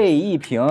魏一平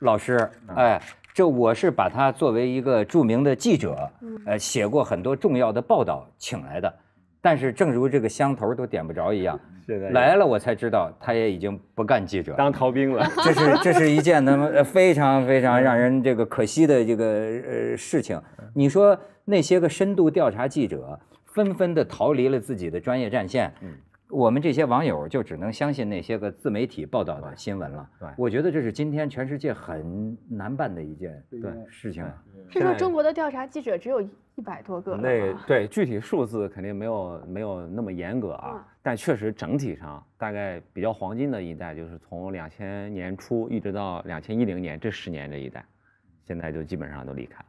老师，哎，这我是把他作为一个著名的记者，呃，写过很多重要的报道请来的，但是正如这个香头都点不着一样，现在来了我才知道，他也已经不干记者，当逃兵了。这是这是一件能非常非常让人这个可惜的这个呃事情。你说那些个深度调查记者纷纷的逃离了自己的专业战线，嗯。我们这些网友就只能相信那些个自媒体报道的新闻了。对，我觉得这是今天全世界很难办的一件对事情。是说中国的调查记者只有一百多个？那对具体数字肯定没有没有那么严格啊，但确实整体上大概比较黄金的一代，就是从两千年初一直到两千一零年这十年这一代，现在就基本上都离开了，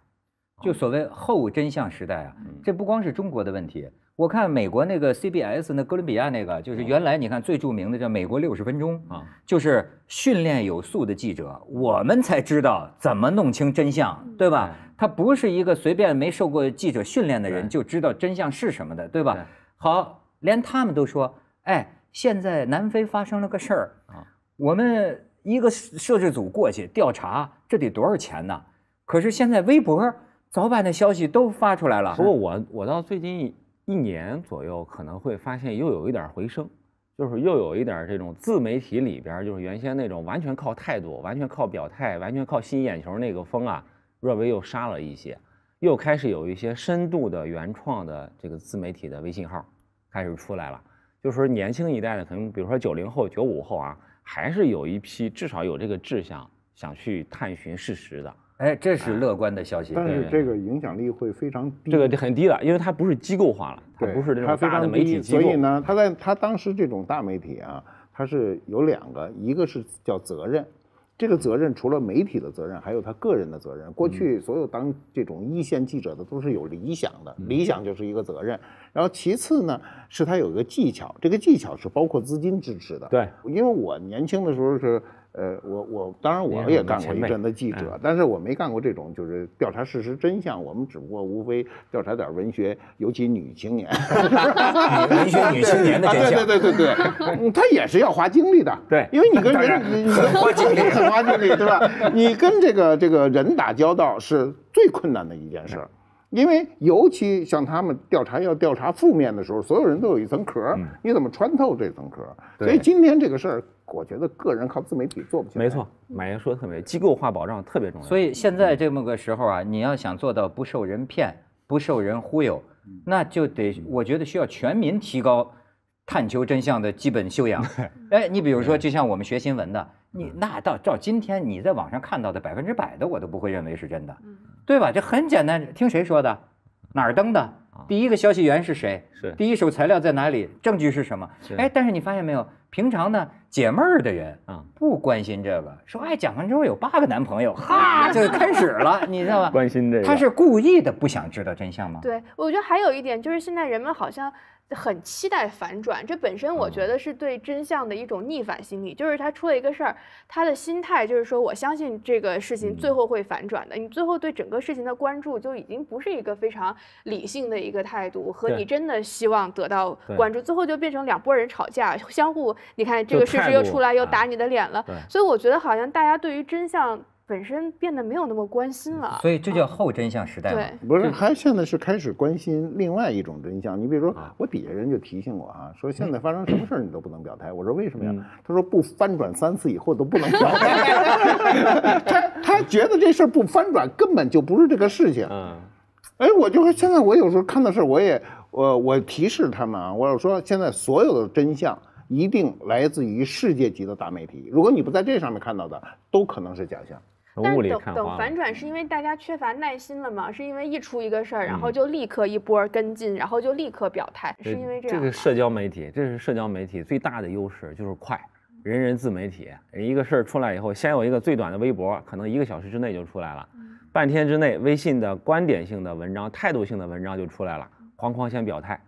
就所谓后真相时代啊，这不光是中国的问题。我看美国那个 CBS，那哥伦比亚那个，就是原来你看最著名的叫《美国六十分钟》啊，就是训练有素的记者，我们才知道怎么弄清真相，对吧？他不是一个随便没受过记者训练的人就知道真相是什么的，对吧？好，连他们都说，哎，现在南非发生了个事儿啊，我们一个摄制组过去调查，这得多少钱呢？可是现在微博早把的消息都发出来了。不过我我到最近。一年左右可能会发现又有一点回升，就是又有一点这种自媒体里边，就是原先那种完全靠态度、完全靠表态、完全靠吸引眼球那个风啊，略微又杀了一些，又开始有一些深度的原创的这个自媒体的微信号开始出来了。就是说年轻一代的，可能比如说九零后、九五后啊，还是有一批至少有这个志向想去探寻事实的。哎，这是乐观的消息，但是这个影响力会非常低，这个就很低了，因为它不是机构化了，它不是这种大的媒体机构，所以呢，他在他当时这种大媒体啊，它是有两个，一个是叫责任，这个责任除了媒体的责任，还有他个人的责任。过去所有当这种一线记者的都是有理想的，理想就是一个责任，然后其次呢，是他有一个技巧，这个技巧是包括资金支持的，对，因为我年轻的时候是。呃，我我当然我也干过一阵子记者，但是我没干过这种就是调查事实真相。我们只不过无非调查点文学，尤其女青年，文学女青年的真相。对对对对对，他 也是要花精力的。对，因为你跟人你花精力，很花精力，对吧？你跟这个这个人打交道是最困难的一件事。因为尤其像他们调查要调查负面的时候，所有人都有一层壳，你怎么穿透这层壳？所以今天这个事儿，我觉得个人靠自媒体做不起来。没错，马云说的特别，机构化保障特别重要。所以现在这么个时候啊，你要想做到不受人骗、不受人忽悠，那就得我觉得需要全民提高探求真相的基本修养。哎，你比如说，就像我们学新闻的，你那到照今天你在网上看到的百分之百的，我都不会认为是真的。对吧？这很简单，听谁说的？哪儿登的？第一个消息源是谁？是第一手材料在哪里？证据是什么？哎，但是你发现没有？平常呢，解闷儿的人啊，不关心这个。说，哎，蒋方舟有八个男朋友，哈，就开始了，你知道吧？关心这个，他是故意的，不想知道真相吗？对，我觉得还有一点就是，现在人们好像。很期待反转，这本身我觉得是对真相的一种逆反心理。就是他出了一个事儿，他的心态就是说我相信这个事情最后会反转的。你最后对整个事情的关注就已经不是一个非常理性的一个态度，和你真的希望得到关注，最后就变成两拨人吵架，相互你看这个事实又出来又打你的脸了。所以我觉得好像大家对于真相。本身变得没有那么关心了，所以这叫后真相时代。对，不是他现在是开始关心另外一种真相。你比如说，我底下人就提醒我啊，说现在发生什么事儿你都不能表态。我说为什么呀？他说不翻转三次以后都不能表态。他他觉得这事儿不翻转根本就不是这个事情。嗯，哎，我就说现在我有时候看到事儿，我也我我提示他们啊，我说现在所有的真相一定来自于世界级的大媒体。如果你不在这上面看到的，都可能是假象。但等等反转是因为大家缺乏耐心了嘛？是因为一出一个事儿，然后就立刻一波跟进，然后就立刻表态，是因为这样？这个社交媒体，这是社交媒体最大的优势，就是快。人人自媒体，一个事儿出来以后，先有一个最短的微博，可能一个小时之内就出来了，半天之内，微信的观点性的文章、态度性的文章就出来了，哐哐先表态。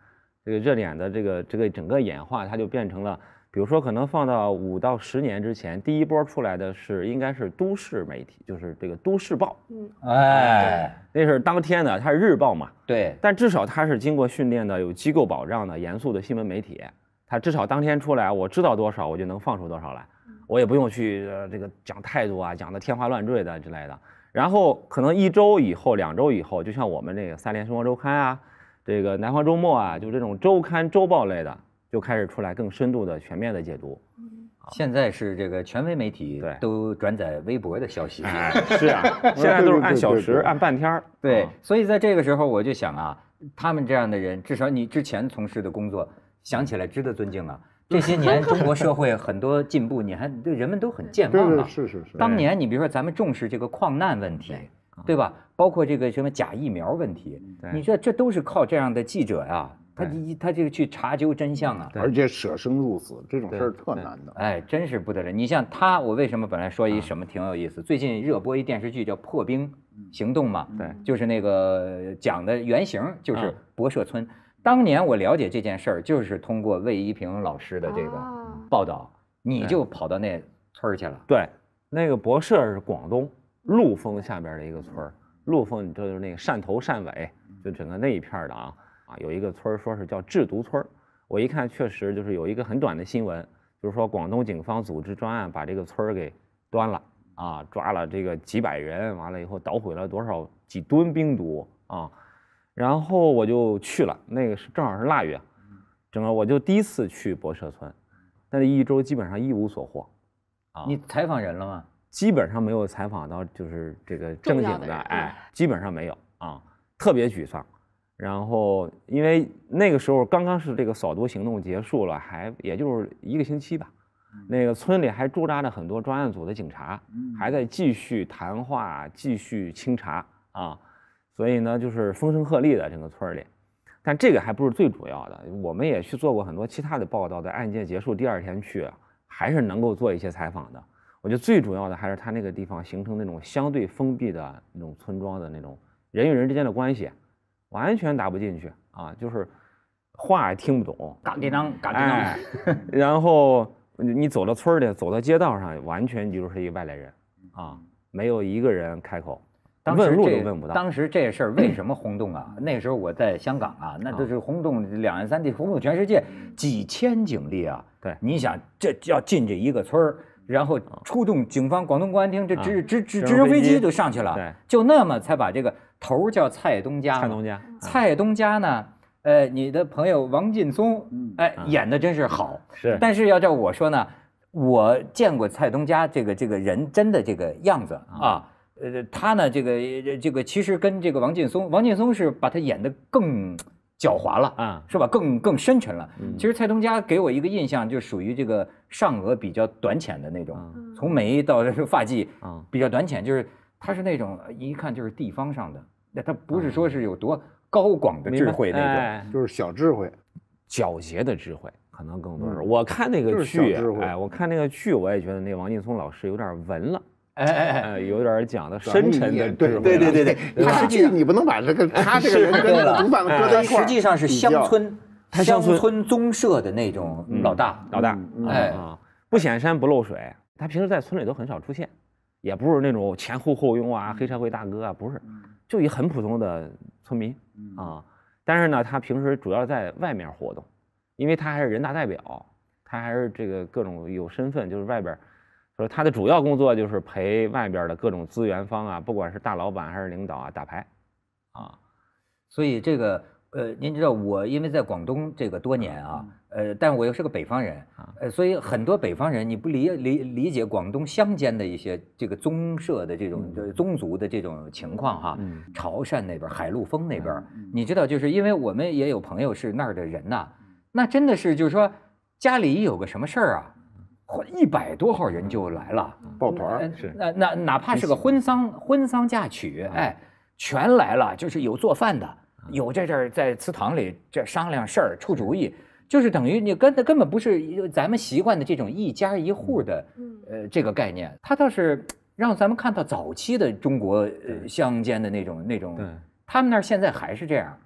这个热点的这个这个整个演化，它就变成了。比如说，可能放到五到十年之前，第一波出来的是应该是都市媒体，就是这个都市报。嗯，哎，那是当天的，它是日报嘛。对。但至少它是经过训练的，有机构保障的、严肃的新闻媒体，它至少当天出来，我知道多少，我就能放出多少来，我也不用去这个讲太多啊，讲的天花乱坠的之类的。然后可能一周以后、两周以后，就像我们这个《三联生活周刊》啊，这个《南方周末》啊，就这种周刊、周报类的。就开始出来更深度的、全面的解读。现在是这个权威媒体都转载微博的消息，是啊，现在都是按小时、按半天儿。对，所以在这个时候我就想啊，他们这样的人，至少你之前从事的工作，想起来值得尊敬啊。这些年中国社会很多进步，你还对人们都很健忘了。是是是。当年你比如说咱们重视这个矿难问题，对吧？包括这个什么假疫苗问题，你这这都是靠这样的记者呀。他一，他就去查究真相啊，而且舍生入死这种事儿特难的，哎，真是不得了。你像他，我为什么本来说一什么挺有意思？最近热播一电视剧叫《破冰行动》嘛，对，就是那个讲的原型就是博社村。当年我了解这件事儿，就是通过魏一平老师的这个报道，你就跑到那村儿去了。对，那个博社是广东陆丰下边的一个村儿，陆丰你就是那个汕头、汕尾，就整个那一片的啊。有一个村儿说是叫制毒村儿，我一看确实就是有一个很短的新闻，就是说广东警方组织专案把这个村儿给端了啊，抓了这个几百人，完了以后捣毁了多少几吨冰毒啊，然后我就去了，那个是正好是腊月，整个我就第一次去博社村，但是一周基本上一无所获啊。你采访人了吗？基本上没有采访到就是这个正经的，哎，基本上没有啊，特别沮丧。然后，因为那个时候刚刚是这个扫毒行动结束了，还也就是一个星期吧，那个村里还驻扎着很多专案组的警察，还在继续谈话、继续清查啊，所以呢，就是风声鹤唳的整个村里。但这个还不是最主要的，我们也去做过很多其他的报道，在案件结束第二天去，还是能够做一些采访的。我觉得最主要的还是他那个地方形成那种相对封闭的那种村庄的那种人与人之间的关系。完全打不进去啊，就是话也听不懂，嘎叽当，嘎叽当。然后你走到村里，走到街道上，完全就是一个外来人啊，没有一个人开口，问路都问不到。当时这事儿为什么轰动啊？那时候我在香港啊，那都是轰动两岸三地，轰动全世界，几千警力啊。对，你想这要进这一个村儿。然后出动警方、广东公安厅，这直直直直升飞机就上去了，就那么才把这个头叫蔡东家。蔡东家，蔡东家呢？呃，你的朋友王劲松，哎，演的真是好。是，但是要照我说呢，我见过蔡东家这个这个人真的这个样子啊。呃，他呢，这个这个其实跟这个王劲松，王劲松是把他演的更。狡猾了啊，是吧？更更深沉了。其实蔡东家给我一个印象，就属于这个上颚比较短浅的那种，从眉到发际啊比较短浅，就是他是那种一看就是地方上的，那他不是说是有多高广的智慧那种，就是小智慧，狡黠的智慧可能更多。是。我看那个剧，哎，我看那个剧，我也觉得那王劲松老师有点文了。哎哎哎，有点讲的深沉的，对对对对对。实际上你不能把他跟 他这个人割了，实际上是乡村乡村宗社的那种老大老大。哎啊，不显山不漏水，他平时在村里都很少出现，也不是那种前呼后拥啊、黑社会大哥啊，不是，就一很普通的村民啊。但是呢，他平时主要在外面活动，因为他还是人大代表，他还是这个各种有身份，就是外边。说他的主要工作就是陪外边的各种资源方啊，不管是大老板还是领导啊，打牌，啊，所以这个呃，您知道我因为在广东这个多年啊，呃，但我又是个北方人，呃，所以很多北方人你不理理理解广东乡间的一些这个宗社的这种宗族的这种情况哈，潮汕那边、海陆丰那边，你知道，就是因为我们也有朋友是那儿的人呐，那真的是就是说家里有个什么事儿啊。一百多号人就来了，抱团是那那哪怕是个婚丧婚丧嫁娶，哎，全来了，就是有做饭的，有在这儿在祠堂里这商量事儿出主意，就是等于你根根本不是咱们习惯的这种一家一户的，呃，这个概念，他倒是让咱们看到早期的中国乡间的那种那种，他们那儿现在还是这样。